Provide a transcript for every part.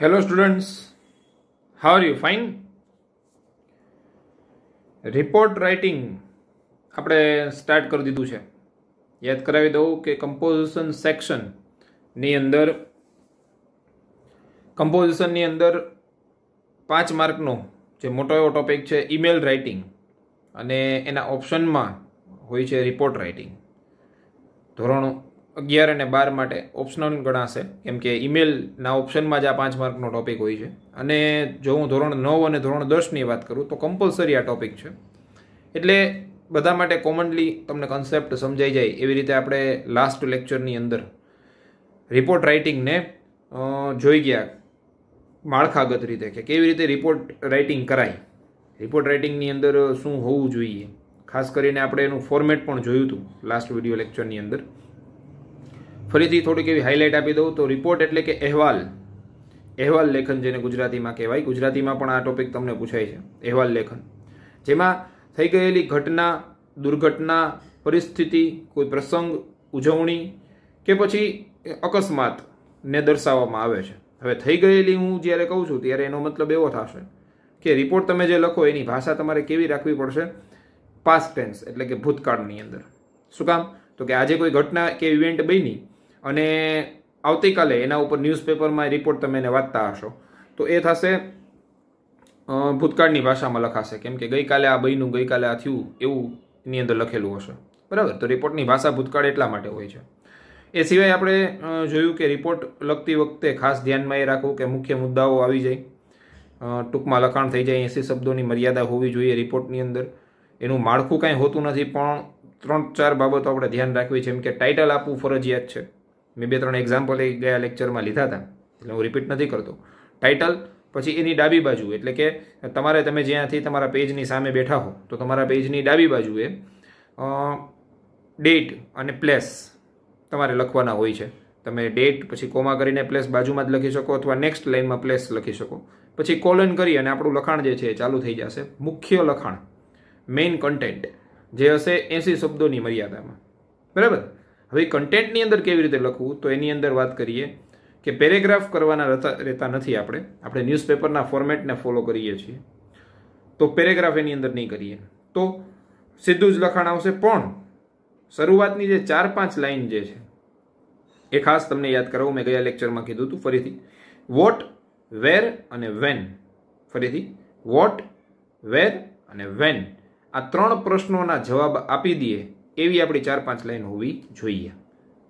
Hello students how are you? Fine? Report writing આપણે start કરી દીધું છે યાદ કરાવી દઉં કે કમ્પોઝિશન સેક્શનની અંદર કમ્પોઝિશનની અંદર પાંચ માર્કનો જે મોટો એવો ટોપિક છે ઈમેલ રાઇટિંગ અને એના ઓપ્શનમાં હોય છે રિપોર્ટ રાઇટિંગ ધોરણ અગિયાર અને બાર માટે ઓપ્શનલ ગણાશે કેમ કે ઇમેલના ઓપ્શનમાં જ આ પાંચ માર્કનો ટોપિક હોય છે અને જો હું ધોરણ નવ અને ધોરણ દસની વાત કરું તો કમ્પલસરી આ ટોપિક છે એટલે બધા માટે કોમનલી તમને કન્સેપ્ટ સમજાઈ જાય એવી રીતે આપણે લાસ્ટ લેક્ચરની અંદર રિપોર્ટ રાઇટિંગને જોઈ ગયા માળખાગત રીતે કે કેવી રીતે રિપોર્ટ રાઇટિંગ કરાય રિપોર્ટ રાઇટિંગની અંદર શું હોવું જોઈએ ખાસ કરીને આપણે એનું ફોર્મેટ પણ જોયું હતું લાસ્ટ વિડીયો લેક્ચરની અંદર ફરીથી થોડીક એવી હાઇલાઇટ આપી દઉં તો રિપોર્ટ એટલે કે અહેવાલ અહેવાલ લેખન જેને ગુજરાતીમાં કહેવાય ગુજરાતીમાં પણ આ ટોપિક તમને પૂછાય છે અહેવાલ લેખન જેમાં થઈ ગયેલી ઘટના દુર્ઘટના પરિસ્થિતિ કોઈ પ્રસંગ ઉજવણી કે પછી અકસ્માતને દર્શાવવામાં આવે છે હવે થઈ ગયેલી હું જ્યારે કહું છું ત્યારે એનો મતલબ એવો થશે કે રિપોર્ટ તમે જે લખો એની ભાષા તમારે કેવી રાખવી પડશે પાસ્ટ ટેન્સ એટલે કે ભૂતકાળની અંદર શું કામ તો કે આજે કોઈ ઘટના કે ઇવેન્ટ બની અને આવતીકાલે એના ઉપર ન્યૂઝપેપરમાં રિપોર્ટ તમે એને વાંચતા હશો તો એ થશે ભૂતકાળની ભાષામાં લખાશે કેમ કે ગઈકાલે આ બન્યું ગઈકાલે આ થયું એવું એની અંદર લખેલું હશે બરાબર તો રિપોર્ટની ભાષા ભૂતકાળ એટલા માટે હોય છે એ સિવાય આપણે જોયું કે રિપોર્ટ લખતી વખતે ખાસ ધ્યાનમાં એ રાખવું કે મુખ્ય મુદ્દાઓ આવી જાય ટૂંકમાં લખાણ થઈ જાય એંસી શબ્દોની મર્યાદા હોવી જોઈએ રિપોર્ટની અંદર એનું માળખું કાંઈ હોતું નથી પણ ત્રણ ચાર બાબતો આપણે ધ્યાન રાખવી છે એમ કે ટાઇટલ આપવું ફરજિયાત છે મેં બે ત્રણ એક્ઝામ્પલ એ ગયા લેક્ચરમાં લીધા હતા એટલે હું રિપીટ નથી કરતો ટાઇટલ પછી એની ડાબી બાજુ એટલે કે તમારે તમે જ્યાંથી તમારા પેજની સામે બેઠા હો તો તમારા પેજની ડાબી બાજુએ ડેટ અને પ્લેસ તમારે લખવાના હોય છે તમે ડેટ પછી કોમા કરીને પ્લેસ બાજુમાં જ લખી શકો અથવા નેક્સ્ટ લાઇનમાં પ્લેસ લખી શકો પછી કોલન કરી અને આપણું લખાણ જે છે એ ચાલુ થઈ જશે મુખ્ય લખાણ મેઇન કન્ટેન્ટ જે હશે એંસી શબ્દોની મર્યાદામાં બરાબર હવે કન્ટેન્ટની અંદર કેવી રીતે લખવું તો એની અંદર વાત કરીએ કે પેરેગ્રાફ કરવાના રહેતા નથી આપણે આપણે ન્યૂઝપેપરના ફોર્મેટને ફોલો કરીએ છીએ તો પેરેગ્રાફ એની અંદર નહીં કરીએ તો સીધું જ લખાણ આવશે પણ શરૂઆતની જે ચાર પાંચ લાઇન જે છે એ ખાસ તમને યાદ કરાવું મેં ગયા લેક્ચરમાં કીધું હતું ફરીથી વોટ વેર અને વેન ફરીથી વોટ વેર અને વેન આ ત્રણ પ્રશ્નોના જવાબ આપી દઈએ એવી આપણી ચાર પાંચ લાઈન હોવી જોઈએ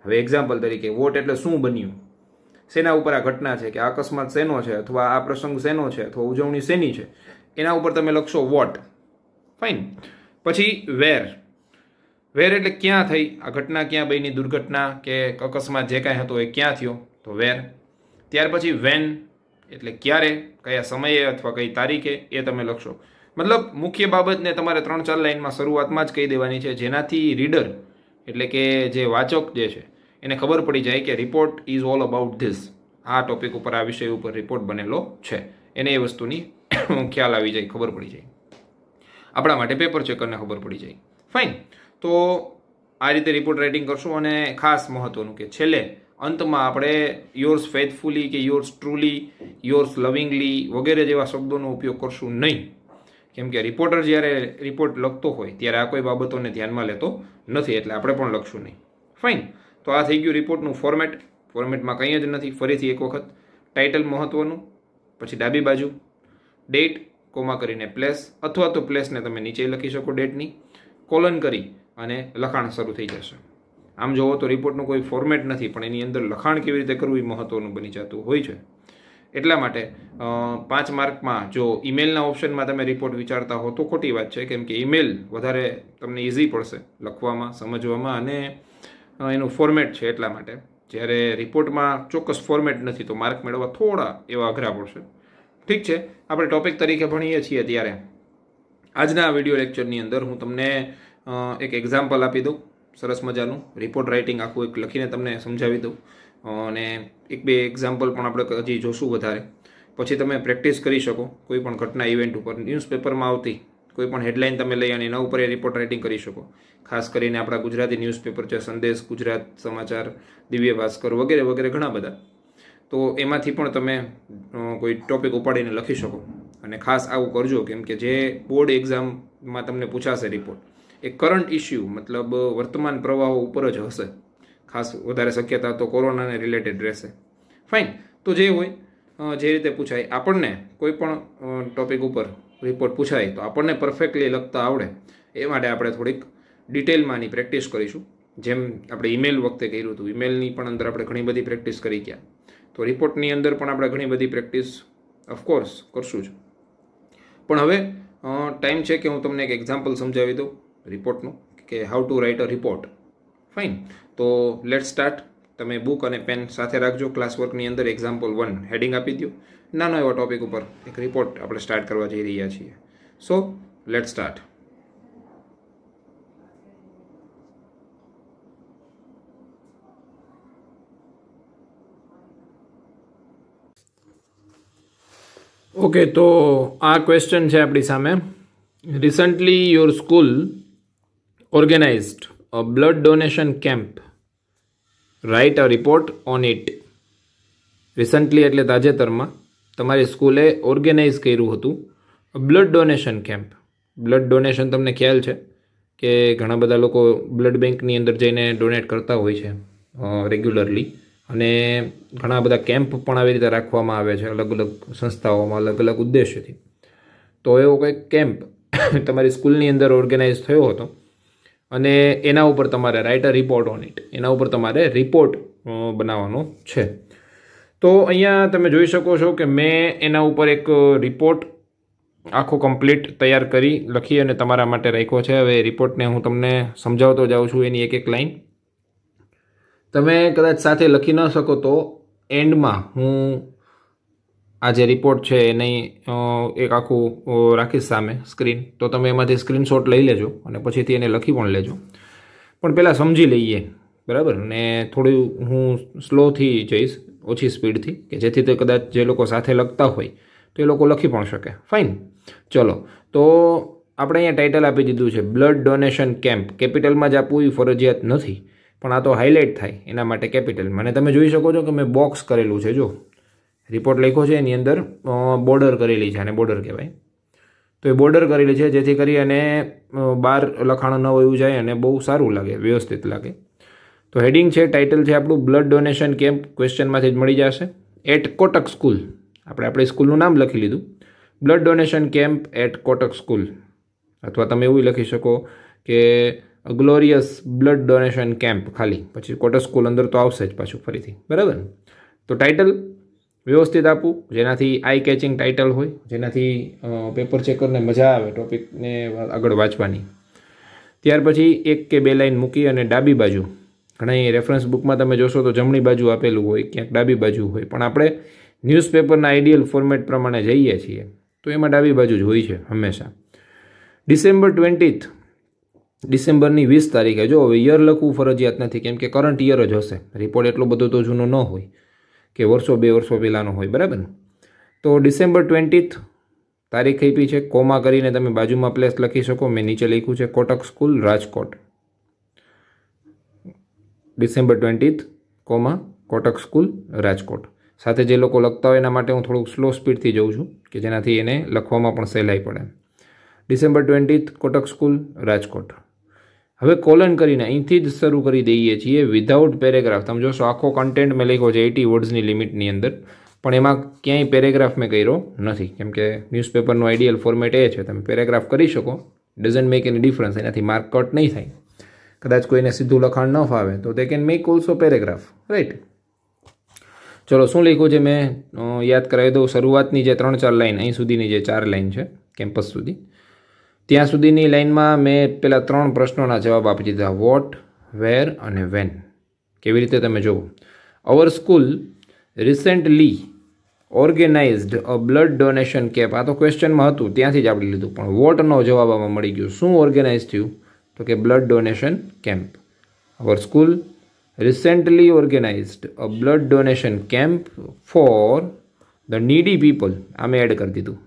હવે એક્ઝામ્પલ તરીકે વોટ એટલે શું બન્યું શેના ઉપર આ ઘટના છે કે આ અકસ્માત શેનો છે અથવા આ પ્રસંગ શેનો છે અથવા ઉજવણી શેની છે એના ઉપર તમે લખશો વોટ ફાઇન પછી વેર વેર એટલે ક્યાં થઈ આ ઘટના ક્યાં બની દુર્ઘટના કે અકસ્માત જે કાંઈ હતો એ ક્યાં થયો તો વેર ત્યાર પછી વેન એટલે ક્યારે કયા સમયે અથવા કઈ તારીખે એ તમે લખશો મતલબ મુખ્ય બાબતને તમારે ત્રણ ચાર લાઇનમાં શરૂઆતમાં જ કહી દેવાની છે જેનાથી રીડર એટલે કે જે વાચક જે છે એને ખબર પડી જાય કે report is all about this આ ટોપિક ઉપર આ વિષય ઉપર રિપોર્ટ બનેલો છે એને એ વસ્તુની ખ્યાલ આવી જાય ખબર પડી જાય આપણા માટે પેપર ચેકરને ખબર પડી જાય ફાઇન તો આ રીતે રિપોર્ટ રાઇટિંગ કરશું અને ખાસ મહત્વનું કે છેલ્લે અંતમાં આપણે યોર્સ ફેથફુલી કે યોર્સ ટ્રુલી યોર્સ લવિંગલી વગેરે જેવા શબ્દોનો ઉપયોગ કરશું નહીં કેમ કે રિપોર્ટર જ્યારે રિપોર્ટ લખતો હોય ત્યારે આ કોઈ બાબતોને ધ્યાનમાં લેતો નથી એટલે આપણે પણ લખશું નહીં ફાઇન તો આ થઈ ગયું રિપોર્ટનું ફોર્મેટ ફોર્મેટમાં કંઈ જ નથી ફરીથી એક વખત ટાઇટલ મહત્ત્વનું પછી ડાબી બાજુ ડેટ કોમા કરીને પ્લેસ અથવા તો પ્લેસને તમે નીચે લખી શકો ડેટની કોલન કરી અને લખાણ શરૂ થઈ જશે આમ જોવો તો રિપોર્ટનું કોઈ ફોર્મેટ નથી પણ એની અંદર લખાણ કેવી રીતે કરવું એ મહત્વનું બની જતું હોય છે એટલા માટે પાંચ માર્કમાં જો ઈમેલના ઓપ્શનમાં તમે રિપોર્ટ વિચારતા હો તો ખોટી વાત છે કેમ કે ઈમેલ વધારે તમને ઇઝી પડશે લખવામાં સમજવામાં અને એનું ફોર્મેટ છે એટલા માટે જ્યારે રિપોર્ટમાં ચોક્કસ ફોર્મેટ નથી તો માર્ક મેળવવા થોડા એવા અઘરા પડશે ઠીક છે આપણે ટોપિક તરીકે ભણીએ છીએ ત્યારે આજના વિડીયો લેક્ચરની અંદર હું તમને એક એક્ઝામ્પલ આપી દઉં સરસ મજાનું રિપોર્ટ રાઇટિંગ આખું એક લખીને તમને સમજાવી દઉં અને એક બે એક્ઝામ્પલ પણ આપણે હજી જોશું વધારે પછી તમે પ્રેક્ટિસ કરી શકો કોઈપણ ઘટના ઇવેન્ટ ઉપર ન્યૂઝપેપરમાં આવતી કોઈ પણ હેડલાઇન તમે લઈ અને એના ઉપર એ રિપોર્ટ રાઇટિંગ કરી શકો ખાસ કરીને આપણા ગુજરાતી ન્યૂઝપેપર છે સંદેશ ગુજરાત સમાચાર દિવ્ય ભાસ્કર વગેરે વગેરે ઘણા બધા તો એમાંથી પણ તમે કોઈ ટોપિક ઉપાડીને લખી શકો અને ખાસ આવું કરજો કેમ કે જે બોર્ડ એક્ઝામમાં તમને પૂછાશે રિપોર્ટ એ કરંટ ઇસ્યુ મતલબ વર્તમાન પ્રવાહો ઉપર જ હશે ખાસ વધારે શક્યતા તો કોરોનાને રિલેટેડ રહેશે ફાઇન તો જે હોય જે રીતે પૂછાય આપણને કોઈ પણ ટોપિક ઉપર રિપોર્ટ પૂછાય તો આપણને પરફેક્ટલી લખતા આવડે એ માટે આપણે થોડીક ડિટેલમાં આની પ્રેક્ટિસ કરીશું જેમ આપણે ઈમેલ વખતે કર્યું હતું ઈમેલની પણ અંદર આપણે ઘણી બધી પ્રેક્ટિસ કરી ગયા તો રિપોર્ટની અંદર પણ આપણે ઘણી બધી પ્રેક્ટિસ ઓફકોર્સ કરશું જ પણ હવે ટાઈમ છે કે હું તમને એક એક્ઝામ્પલ સમજાવી દઉં રિપોર્ટનું કે how to write a report fine તો લેટ સ્ટાર્ટ તમે બુક અને પેન સાથે રાખજો ક્લાસ વર્કની અંદર એક્ઝામ્પલ વન હેડિંગ આપી દો નાનો એવા ટોપિક ઉપર એક રિપોર્ટ આપણે સ્ટાર્ટ કરવા જઈ રહ્યા છીએ સો લેટ સ્ટાર્ટ ઓકે તો આ ક્વેશ્ચન છે આપણી સામે recently your school organized a blood donation camp. Write a report on it. Recently એટલે તાજેતરમાં તમારી સ્કૂલે ઓર્ગેનાઇઝ કર્યું હતું blood donation camp blood donation તમને ખ્યાલ છે કે ઘણા બધા લોકો બ્લડ બેંકની અંદર જઈને ડોનેટ કરતા હોય છે રેગ્યુલરલી અને ઘણા બધા કેમ્પ પણ આવી રીતે રાખવામાં આવે છે અલગ અલગ સંસ્થાઓમાં અલગ અલગ ઉદ્દેશ્યથી તો એવો કંઈક કેમ્પ તમારી સ્કૂલની અંદર ઓર્ગેનાઇઝ થયો હતો અને એના ઉપર તમારે write a report on it એના ઉપર તમારે રિપોર્ટ બનાવવાનો છે તો અહીંયા તમે જોઈ શકો છો કે મેં એના ઉપર એક રિપોર્ટ આખો કમ્પ્લીટ તૈયાર કરી લખી અને તમારા માટે રાખ્યો છે હવે રિપોર્ટને હું તમને સમજાવતો જાઉં છું એની એક એક લાઈન તમે કદાચ સાથે લખી ન શકો તો એન્ડમાં હું આ જે રિપોર્ટ છે એ નહીં એક આખું રાખીશ સામે સ્ક્રીન તો તમે એમાંથી સ્ક્રીનશોટ લઈ લેજો અને પછીથી એને લખી પણ લેજો પણ પહેલાં સમજી લઈએ બરાબર ને થોડું હું સ્લોથી જઈશ ઓછી સ્પીડથી કે જેથી તે કદાચ જે લોકો સાથે લખતા હોય તો એ લોકો લખી પણ શકે ફાઇન ચલો તો આપણે અહીંયા ટાઇટલ આપી દીધું છે બ્લડ ડોનેશન કેમ્પ કેપિટલમાં જ આપવું એ ફરજિયાત નથી પણ આ તો હાઇલાઇટ થાય એના માટે કેપિટલ મને તમે જોઈ શકો છો કે મેં બોક્સ કરેલું છે જો રિપોર્ટ લખ્યો છે એની અંદર બોર્ડર કરેલી છે અને બોર્ડર કહેવાય તો એ બોર્ડર કરેલી છે જેથી કરી અને બાર લખાણ ન વયું જાય અને બહુ સારું લાગે વ્યવસ્થિત લાગે તો હેડિંગ છે ટાઇટલ છે આપણું બ્લડ ડોનેશન કેમ્પ ક્વેશ્ચનમાંથી જ મળી જશે એટ કોટક સ્કૂલ આપણે આપણી સ્કૂલનું નામ લખી લીધું blood donation camp at Kotak school અથવા તમે એવું લખી શકો કે ગ્લોરિયસ બ્લડ ડોનેશન કેમ્પ ખાલી પછી કોટક સ્કૂલ અંદર તો આવશે જ પાછું ફરીથી બરાબર તો ટાઇટલ વ્યવસ્થિત આપું જેનાથી આઈ કેચિંગ ટાઇટલ હોય જેનાથી પેપર ચેકરને મજા આવે ટોપિકને આગળ વાંચવાની ત્યાર પછી એક કે બે લાઇન મૂકી અને ડાબી બાજુ ઘણા રેફરન્સ બુકમાં તમે જોશો તો જમણી બાજુ આપેલું હોય ક્યાંક ડાબી બાજુ હોય પણ આપણે ન્યૂઝપેપરના આઈડિયલ ફોર્મેટ પ્રમાણે જઈએ છીએ તો એમાં ડાબી બાજુ જ હોય છે હંમેશા ડિસેમ્બર ટ્વેન્ટીથ ડિસેમ્બરની વીસ તારીખે જો હવે યર લખવું ફરજિયાત નથી કેમ કે કરંટ યર જ હશે રિપોર્ટ એટલો બધો તો જૂનો ન હોય કે વર્ષો બે વર્ષો પહેલાંનો હોય બરાબર તો ડિસેમ્બર ટ્વેન્ટીથ તારીખ આપી છે કોમા કરીને તમે બાજુમાં પ્લેસ લખી શકો મેં નીચે લખ્યું છે Kotak school Rajkot December twentieth comma Kotak school Rajkot સાથે જે લોકો લખતા હોય એના માટે હું થોડુંક સ્લો સ્પીડથી જઉં છું કે જેનાથી એને લખવામાં પણ સહેલાઈ પડે December twentieth Kotak school Rajkot હવે કોલન કરીને અહીંથી જ શરૂ કરી દઈએ છીએ વિધાઉટ પેરેગ્રાફ તમે જોશો આખો કન્ટેન્ટ મેં લખ્યો છે એટી વર્ડ્સની લિમિટની અંદર પણ એમાં ક્યાંય પેરેગ્રાફ મેં કર્યો નથી કેમ કે ન્યૂઝપેપરનું આઈડિયલ ફોર્મેટ એ છે તમે પેરેગ્રાફ કરી શકો ડઝન્ટ મેક એની ડિફરન્સ એનાથી માર્ક કટ નહીં થાય કદાચ કોઈને સીધું લખાણ ન ફાવે તો they can make also paragraph right ચલો શું લખ્યું છે મેં યાદ કરાવી દઉં શરૂઆતની જે ત્રણ ચાર લાઇન અહીં સુધીની જે ચાર લાઇન છે કેમ્પસ સુધી ત્યાં સુધીની લાઇનમાં મેં પેલા ત્રણ પ્રશ્નોના જવાબ આપી દીધા વોટ વેર અને વેન કેવી રીતે તમે જુઓ our school recently organised a blood donation camp આ તો ક્વેશ્ચનમાં હતું ત્યાંથી જ આપણે લીધું પણ વોટનો જવાબ આમાં મળી ગયો શું ઓર્ગેનાઇઝ થયું તો કે blood donation camp our school recently organized a blood donation camp for the needy people આ મેં એડ કરી દીધું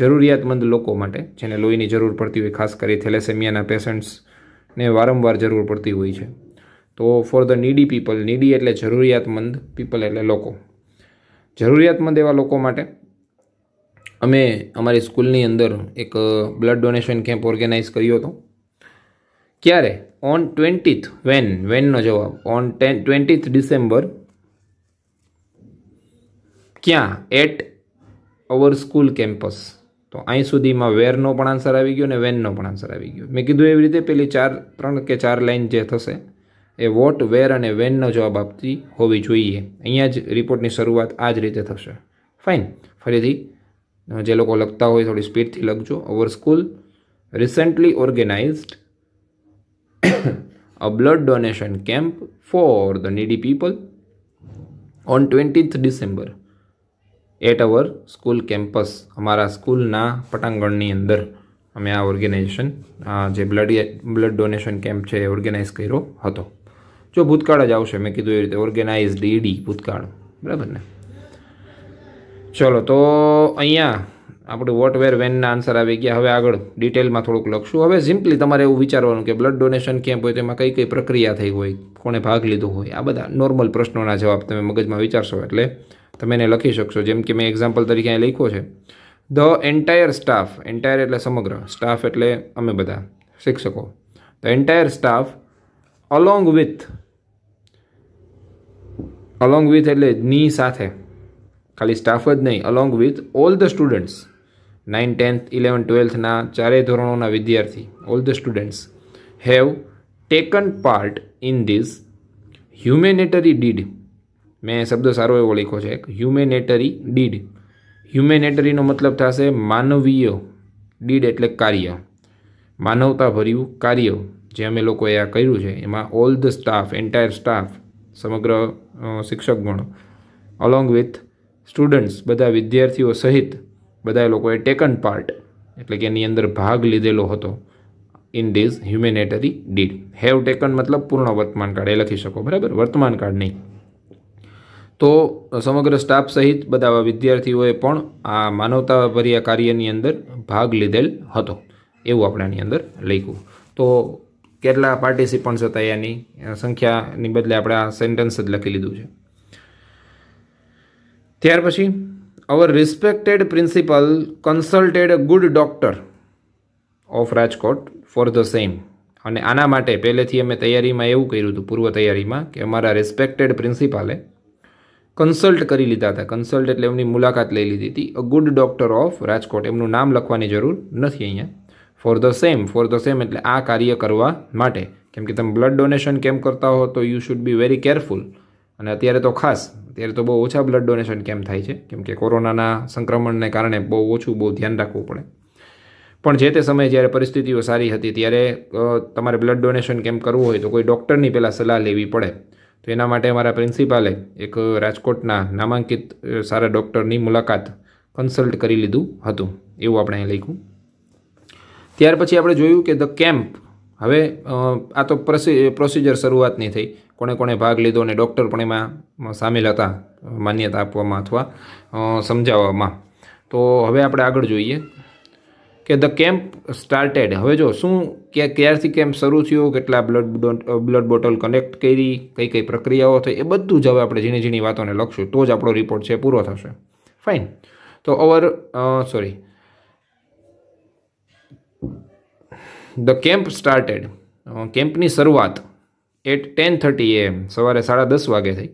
જરૂરિયાતમંદ લોકો માટે જેને લોહીની જરૂર પડતી હોય ખાસ કરી થેલેસેમિયાના પેશન્ટ્સને વારંવાર જરૂર પડતી હોય છે તો for the needy people needy એટલે જરૂરિયાતમંદ પીપલ એટલે લોકો જરૂરિયાતમંદ એવા લોકો માટે અમે અમારી સ્કૂલની અંદર એક બ્લડ ડોનેશન કેમ્પ ઓર્ગેનાઇઝ કર્યો હતો ક્યારે ઓન ટ્વેન્ટીથ વેન વેનનો જવાબ ઓન ટેન ટ્વેન્ટીથ ડિસેમ્બર ક્યાં એટ અવર સ્કૂલ કેમ્પસ તો અહીં સુધીમાં વેરનો પણ આન્સર આવી ગયો અને વેનનો પણ આન્સર આવી ગયો મેં કીધું એવી રીતે પેલી ચાર ત્રણ કે ચાર લાઇન જે થશે એ વોટ વેર અને વેનનો જવાબ આપતી હોવી જોઈએ અહીંયા જ રિપોર્ટની શરૂઆત આ જ રીતે થશે ફાઇન ફરીથી જે લોકો લખતા હોય થોડી સ્પીડથી લખજો our school recently organised a blood donation camp for the needy people on twentieth December at our school campus અમારા સ્કૂલના પટાંગણની અંદર અમે આ ઓર્ગેનાઇઝેશન જે બ્લડ બ્લડ ડોનેશન કેમ્પ છે એ ઓર્ગેનાઇઝ કર્યો હતો જો ભૂતકાળ જ આવશે મેં કીધું એ રીતે ઓર્ગેનાઇઝ ડીડી ભૂતકાળ બરાબર ને ચલો તો અહીંયા આપણું વોટ વેર વેનના આન્સર આવી ગયા હવે આગળ ડિટેલમાં થોડુંક લખશું હવે સિમ્પલી તમારે એવું વિચારવાનું કે બ્લડ ડોનેશન કેમ્પ હોય તેમાં કઈ કઈ પ્રક્રિયા થઈ હોય કોણે ભાગ લીધો હોય આ બધા નોર્મલ પ્રશ્નોના જવાબ તમે મગજમાં વિચારશો એટલે તમે એને લખી શકશો જેમ કે મેં એક્ઝામ્પલ તરીકે અહીં લખ્યો છે ધ એન્ટાયર સ્ટાફ એન્ટાયર એટલે સમગ્ર સ્ટાફ એટલે અમે બધા શિક્ષકો the entire staff along with along with એટલે ની સાથે ખાલી સ્ટાફ જ નહીં along with all the students nine tenth eleven ટ્વેલ્થના ચારેય ધોરણોના વિદ્યાર્થી all the students have taken part in this humanitarian deed મેં શબ્દ સારો એવો લખ્યો છે એક હ્યુમેનેટરી ડીડ હ્યુમેનેટરીનો મતલબ થશે માનવીય ડીડ એટલે કાર્ય માનવતા ભર્યું કાર્ય જે અમે લોકોએ આ કર્યું છે એમાં all the staff entire staff સમગ્ર શિક્ષક શિક્ષકગણ અલોંગ વિથ સ્ટુડન્ટ્સ બધા વિદ્યાર્થીઓ સહિત બધા લોકોએ ટેકન પાર્ટ એટલે કે એની અંદર ભાગ લીધેલો હતો in these humanitarian deed have taken મતલબ પૂર્ણ વર્તમાન કાર્ડ એ લખી શકો બરાબર વર્તમાન કાર્ડ નહીં તો સમગ્ર સ્ટાફ સહિત બધા વિદ્યાર્થીઓએ પણ આ માનવતાભર્યા કાર્યની અંદર ભાગ લીધેલ હતો એવું આપણાની આની અંદર લખ્યું તો કેટલા પાર્ટિસિપન્ટ્સ હતા એની સંખ્યાની બદલે આપણે આ સેન્ટેન્સ જ લખી લીધું છે ત્યાર પછી our respected principal consulted good doctor of Rajkot for the same અને આના માટે પહેલેથી અમે તૈયારીમાં એવું કર્યું હતું પૂર્વ તૈયારીમાં કે અમારા રિસ્પેક્ટેડ પ્રિન્સિપાલે કન્સલ્ટ કરી લીધા હતા કન્સલ્ટ એટલે એમની મુલાકાત લઈ લીધી હતી a good doctor of Rajkot એમનું નામ લખવાની જરૂર નથી અહીંયા for the same for the same એટલે આ કાર્ય કરવા માટે કેમ કે તમે બ્લડ ડોનેશન કેમ કરતા હો તો you should be very careful અને અત્યારે તો ખાસ અત્યારે તો બહુ ઓછા બ્લડ ડોનેશન કેમ થાય છે કેમ કે કોરોનાના સંક્રમણને કારણે બહુ ઓછું બહુ ધ્યાન રાખવું પડે પણ જે તે સમયે જ્યારે પરિસ્થિતિઓ સારી હતી ત્યારે તમારે બ્લડ ડોનેશન કેમ કરવું હોય તો કોઈ ડૉક્ટરની પહેલાં સલાહ લેવી પડે તો એના માટે અમારા પ્રિન્સિપાલે એક રાજકોટના નામાંકિત સારા ડૉક્ટરની મુલાકાત કન્સલ્ટ કરી લીધું હતું એવું આપણે અહીં લખ્યું ત્યાર પછી આપણે જોયું કે ધ કેમ્પ હવે આ તો પ્રોસિજર શરૂઆતની થઈ કોણે કોણે ભાગ લીધો અને ડૉક્ટર પણ એમાં સામેલ હતા માન્યતા આપવામાં અથવા સમજાવવામાં તો હવે આપણે આગળ જોઈએ કે ધ કેમ્પ સ્ટાર્ટેડ હવે જો શું ક્યાં ક્યારથી કેમ્પ શરૂ થયો કેટલા બ્લડ બ્લડ બોટલ કનેક્ટ કરી કઈ કઈ પ્રક્રિયાઓ થઈ એ બધું જ હવે આપણે ઝીણી ઝીણી વાતોને લખશું તો જ આપણો રિપોર્ટ છે પૂરો થશે ફાઇન તો our sorry the camp started કેમ્પની શરૂઆત એટ ટેન થર્ટી એએમ સવારે સાડા દસ વાગે થઈ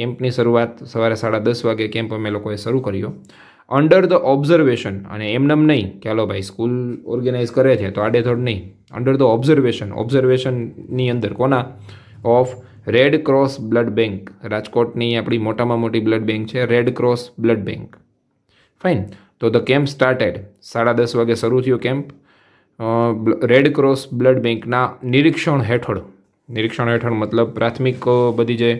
કેમ્પની શરૂઆત સવારે સાડા દસ વાગે કેમ્પ અમે લોકોએ શરૂ કર્યો અંડર ધ ઓબ્ઝર્વેશન અને એમનેમ નહીં કે હાલો ભાઈ સ્કૂલ ઓર્ગેનાઇઝ કરે છે તો આડેધડ નહીં અંડર ધ ઓબ્ઝર્વેશન ઓબ્ઝર્વેશનની અંદર કોના of Red Cross blood bank રાજકોટની આપણી મોટામાં મોટી બ્લડ બેંક છે Red Cross blood bank fine તો ધ કેમ્પ સ્ટાર્ટેડ સાડા દસ વાગે શરૂ થયો કેમ્પ રેડ ક્રોસ બ્લડ બેંકના નિરીક્ષણ હેઠળ નિરીક્ષણ હેઠળ મતલબ પ્રાથમિક બધી જે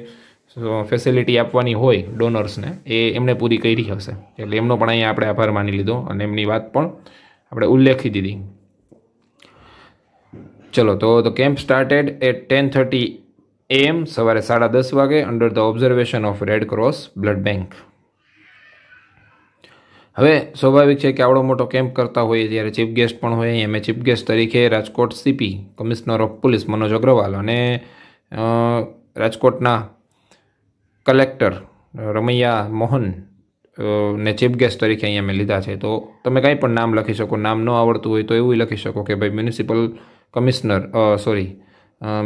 ફેસિલિટી આપવાની હોય ડોનર્સને એ એમણે પૂરી કરી હશે એટલે એમનો પણ અહીંયા આપણે આભાર માની લીધો અને એમની વાત પણ આપણે ઉલ્લેખી દીધી ચલો તો the camp started at ten thirty એમ સવારે સાડા દસ વાગે under the observation of Red Cross blood bank હવે સ્વાભાવિક છે કે આવડો મોટો કેમ્પ કરતા હોઈએ જ્યારે ચીફ ગેસ્ટ પણ હોય એમ ચીફ ગેસ્ટ તરીકે Rajkot CP commissioner of police Manoj Agrawal અને રાજકોટના कलेक्टर रमैया मोहन ने चीफ गेस्ट તરીકે અહીંયા મે લીધા છે તો તમે કઈ પણ નામ લખી શકો નામ ન આવડતું હોય તો એવું જ લખી શકો કે ભાઈ municipal commissioner sorry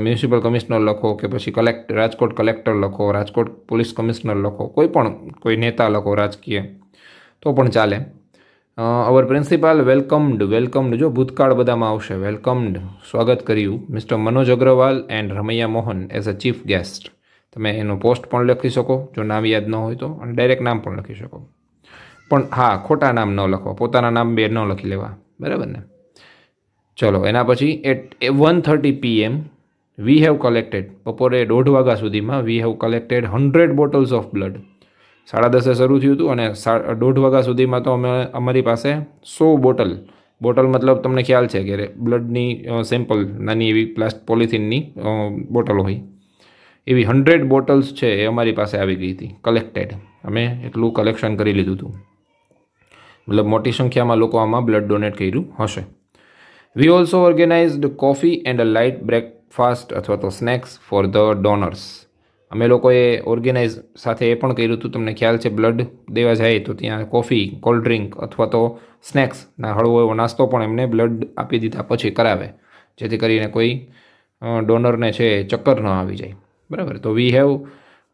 municipal commissioner લખો કે પછી કલેક્ટર રાજકોટ કલેક્ટર લખો રાજકોટ પોલીસ કમિશનર લખો કોઈ પણ કોઈ નેતા લખો રાજકીય તો પણ ચાલે our principal welcome to welcome જો ભૂતકાળ બધામાં આવશે વેલકમડ સ્વાગત કર્યું mister Manoj Agrawal and Ramaiya Mohan as a chief guest તમે એનો પોસ્ટ પણ લખી શકો જો નામ યાદ ન હોય તો અને ડાયરેક્ટ નામ પણ લખી શકો પણ હા ખોટા નામ ન લખવા પોતાના નામ બે ન લખી લેવા બરાબર ને ચલો એના પછી at one thirty PM we have collected બપોરે દોઢ વાગ્યા સુધીમાં we have collected hundred bottles of blood સાડા દસે શરૂ થયું હતું અને દોઢ વાગ્યા સુધીમાં તો અમે અમારી પાસે સો બોટલ બોટલ મતલબ તમને ખ્યાલ છે કે બ્લડની સેમ્પલ નાની એવી પ્લાસ્ટ પોલિથીનની બોટલ હોય એવી હંડ્રેડ બોટલ્સ છે એ અમારી પાસે આવી ગઈ હતી કલેક્ટેડ અમે એટલું કલેક્શન કરી લીધું હતું મતલબ મોટી સંખ્યામાં લોકો આમાં બ્લડ ડોનેટ કર્યું હશે we also organised coffee and a light breakfast અથવા તો સ્નેક્સ ફોર ધ ડોનર્સ અમે લોકોએ ઓર્ગેનાઇઝ સાથે એ પણ કર્યું હતું તમને ખ્યાલ છે બ્લડ દેવા જાય તો ત્યાં કોફી કોલ્ડ ડ્રિંક અથવા તો સ્નેક્સના હળવો એવો નાસ્તો પણ એમને બ્લડ આપી દીધા પછી કરાવે જેથી કરીને કોઈ ડોનરને છે ચક્કર ન આવી જાય બરાબર તો we have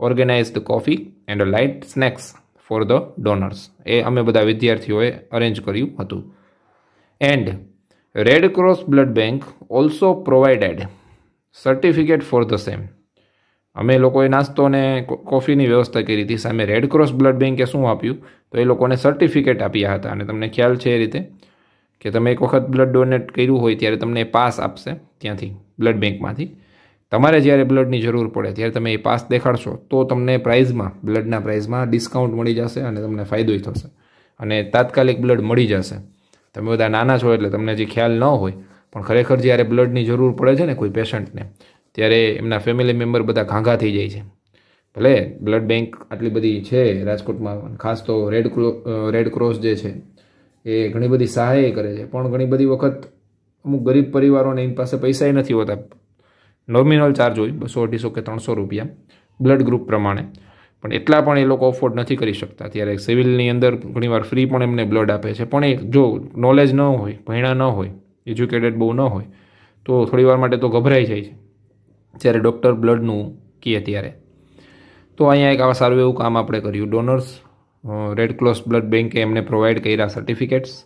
organise coffee and light snacks for the donors એ અમે બધા વિદ્યાર્થીઓએ અરેન્જ કર્યું હતું and Red Cross blood bank also provided certificate for the same અમે લોકોએ નાસ્તો અને કોફીની વ્યવસ્થા કરી હતી સામે રેડ ક્રોસ બ્લડ બેંકે શું આપ્યું તો એ લોકોને સર્ટિફિકેટ આપ્યા હતા અને તમને ખ્યાલ છે એ રીતે કે તમે એક વખત બ્લડ ડોનેટ કર્યું હોય ત્યારે તમને પાસ આપશે ત્યાંથી બ્લડ બેંકમાંથી તમારે જ્યારે બ્લડની જરૂર પડે ત્યારે તમે એ પાસ દેખાડશો તો તમને પ્રાઇઝમાં બ્લડના પ્રાઇઝમાં ડિસ્કાઉન્ટ મળી જશે અને તમને ફાયદોય થશે અને તાત્કાલિક બ્લડ મળી જશે તમે બધા નાના છો એટલે તમને જે ખ્યાલ ન હોય પણ ખરેખર જ્યારે બ્લડની જરૂર પડે છે ને કોઈ પેશન્ટને ત્યારે એમના ફેમિલી મેમ્બર બધા ઘાંઘા થઈ જાય છે ભલે બ્લડ બેંક આટલી બધી છે રાજકોટમાં ખાસ તો રેડ ક્રો રેડ ક્રોસ જે છે એ ઘણી બધી સહાય કરે છે પણ ઘણી બધી વખત અમુક ગરીબ પરિવારોને એની પાસે પૈસાય નથી હોતા નોમિનલ ચાર્જ હોય બસો અઢીસો કે ત્રણસો રૂપિયા બ્લડ ગ્રુપ પ્રમાણે પણ એટલા પણ એ લોકો અફોર્ડ નથી કરી શકતા ત્યારે સિવિલની અંદર ઘણીવાર ફ્રી પણ એમને બ્લડ આપે છે પણ એ જો નોલેજ ન હોય ભણ્યા ન હોય એજ્યુકેટેડ બહુ ન હોય તો થોડી વાર માટે તો ગભરાઈ જાય છે જ્યારે ડૉક્ટર બ્લડનું કહે ત્યારે તો અહીંયા એક આવા સારું એવું કામ આપણે કર્યું ડોનર્સ રેડ ક્રોસ બ્લડ બેન્કે એમને પ્રોવાઈડ કર્યા સર્ટિફિકેટ્સ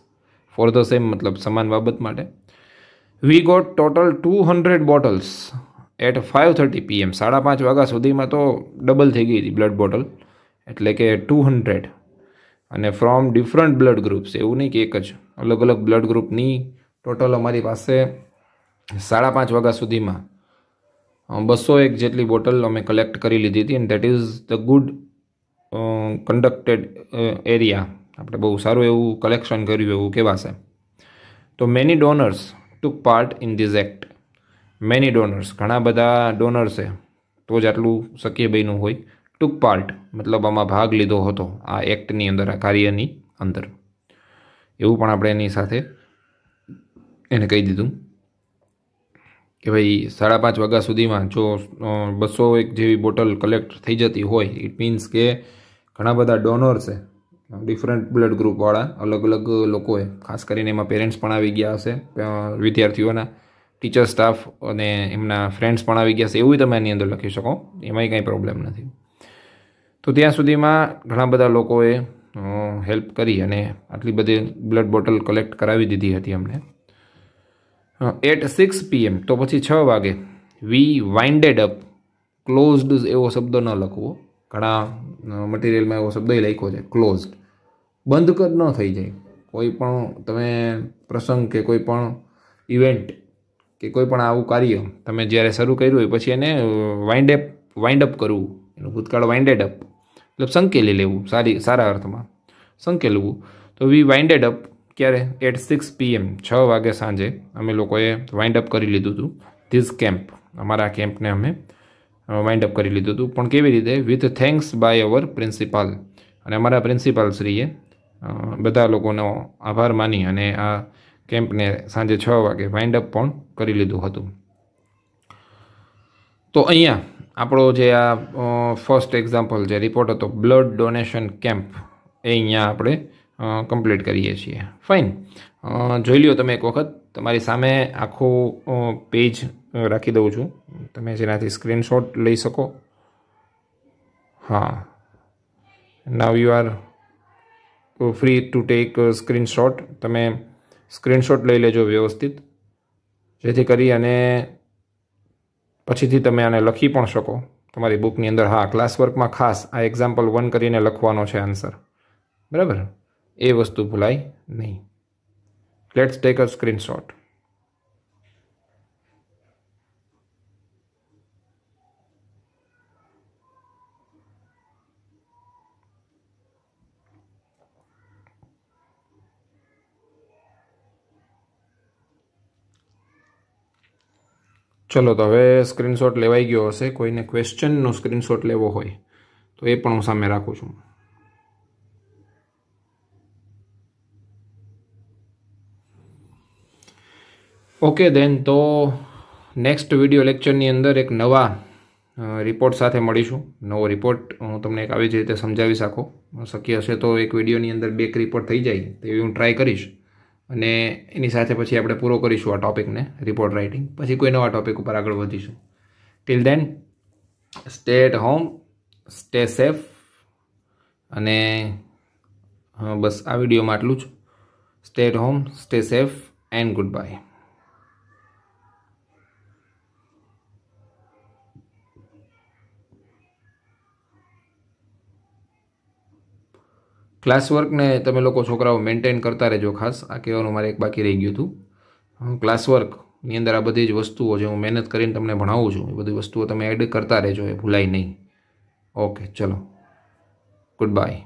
ફોર ધ સેમ મતલબ સમાન બાબત માટે we got total two hundred bottles at five thirty PM સાડા પાંચ વાગ્યા સુધીમાં તો ડબલ થઈ ગઈ હતી બ્લડ બોટલ એટલે કે ટુ હંડ્રેડ અને ફ્રોમ ડિફરન્ટ બ્લડ ગ્રુપ્સ એવું નહીં કે એક જ અલગ અલગ બ્લડ ગ્રુપની ટોટલ અમારી પાસે સાડા પાંચ વાગ્યા સુધીમાં બસો એક જેટલી બોટલ અમે કલેક્ટ કરી લીધી હતી and that is the good conducted area આપણે બહુ સારું એવું કલેક્શન કર્યું એવું કહેવાશે તો many donors took part in these act many donors ઘણા બધા ડોનર્સ છે તો જ આટલું શક્ય બન્યું હોય ટૂંક પાર્ટ મતલબ આમાં ભાગ લીધો હતો આ એક્ટની અંદર આ કાર્યની અંદર એવું પણ આપણે એની સાથે એને કહી દીધું કે ભાઈ સાડા પાંચ વાગ્યા સુધીમાં જો બસો એક જેવી બોટલ કલેક્ટ થઈ જતી હોય ઇટ મીન્સ કે ઘણા બધા ડોનર છે ડિફરન્ટ બ્લડ ગ્રુપવાળા અલગ અલગ લોકોએ ખાસ કરીને એમાં પેરેન્ટ્સ પણ આવી ગયા હશે વિદ્યાર્થીઓના ટીચર સ્ટાફ અને એમના ફ્રેન્ડ્સ પણ આવી ગયા છે એવું તમે એની અંદર લખી શકો એમાંય કંઈ પ્રોબ્લેમ નથી તો ત્યાં સુધીમાં ઘણા બધા લોકોએ હેલ્પ કરી અને આટલી બધી બ્લડ બોટલ કલેક્ટ કરાવી દીધી હતી અમને એટ સિક્સ પીએમ તો પછી છ વાગે વી વાઇન્ડેડ અપ ક્લોઝડ એવો શબ્દ ન લખવો ઘણા મટીરિયલમાં એવો શબ્દ લખ્યો છે ક્લોઝડ બંધ કર ન થઈ જાય કોઈ પણ તમે પ્રસંગ કે કોઈ પણ ઇવેન્ટ કે કોઈ પણ આવું કાર્ય તમે જ્યારે શરૂ કર્યું હોય પછી એને વાઇન્ડ અપ અપ કરવું એનું ભૂતકાળ વાઇન્ડેડ અપ મતલબ સંકેલી લેવું સારી સારા અર્થમાં સંકેલવું તો વી વાઇન્ડેડ અપ ક્યારે એટ સિક્સ પીએમ છ વાગે સાંજે અમે લોકોએ વાઇન્ડ અપ કરી લીધું હતું ધીસ કેમ્પ અમારા કેમ્પને અમે વાઇન્ડ અપ કરી લીધું હતું પણ કેવી રીતે with thanks by our principal અને અમારા પ્રિન્સિપાલ શ્રીએ બધા લોકોનો આભાર માની અને આ કેમ્પને સાંજે છ વાગે વાઇન્ડ અપ પણ કરી લીધું હતું તો અહીંયા આપણો જે આ ફર્સ્ટ એક્ઝામ્પલ જે રિપોર્ટ હતો બ્લડ ડોનેશન કેમ્પ એ અહીંયા આપણે કમ્પ્લીટ કરીએ છીએ ફાઇન જોઈ લ્યો તમે એક વખત તમારી સામે આખો પેજ રાખી દઉં છું તમે જેનાથી સ્ક્રીનશોટ લઈ શકો હા now you are free to take screenshot તમે સ્ક્રીનશોટ લઈ લેજો વ્યવસ્થિત જેથી કરી અને પછીથી તમે આને લખી પણ શકો તમારી બુકની અંદર હા ક્લાસ વર્કમાં ખાસ આ એક્ઝામ્પલ વન કરીને લખવાનો છે આન્સર બરાબર એ વસ્તુ ભૂલાય નહીં લેટ્સ ટેક અ સ્ક્રીનશોટ ચલો તો હવે સ્ક્રીનશોટ લેવાઈ ગયો હશે કોઈને ક્વેશ્ચનનો સ્ક્રીનશોટ લેવો હોય તો એ પણ હું સામે રાખું છું ઓકે દેન તો નેક્સ્ટ વિડિયો લેક્ચરની અંદર એક નવા રિપોર્ટ સાથે મળીશું નવો રિપોર્ટ હું તમને એક આવી જ રીતે સમજાવી શકો શક્ય હશે તો એક વિડીયોની અંદર બે રિપોર્ટ થઈ જાય તેવી હું ટ્રાય કરીશ અને એની સાથે પછી આપણે પૂરો કરીશું આ ટોપિકને રિપોર્ટ રાઇટિંગ પછી કોઈ નવા ટોપિક ઉપર આગળ વધીશું till then stay at home stay safe અને બસ આ વિડીયોમાં આટલું જ stay at home stay safe and good bye class વર્કને તમે લોકો છોકરાઓ મેન્ટેન કરતા રહેજો ખાસ આ કહેવાનું મારે એક બાકી રહી ગયું હતું ક્લાસ વર્કની અંદર આ બધી જ વસ્તુઓ જે હું મહેનત કરીને તમને ભણાવું છું એ બધી વસ્તુઓ તમે એડ કરતા રહેજો એ ભૂલાય નહીં ઓકે ચલો ગુડ બાય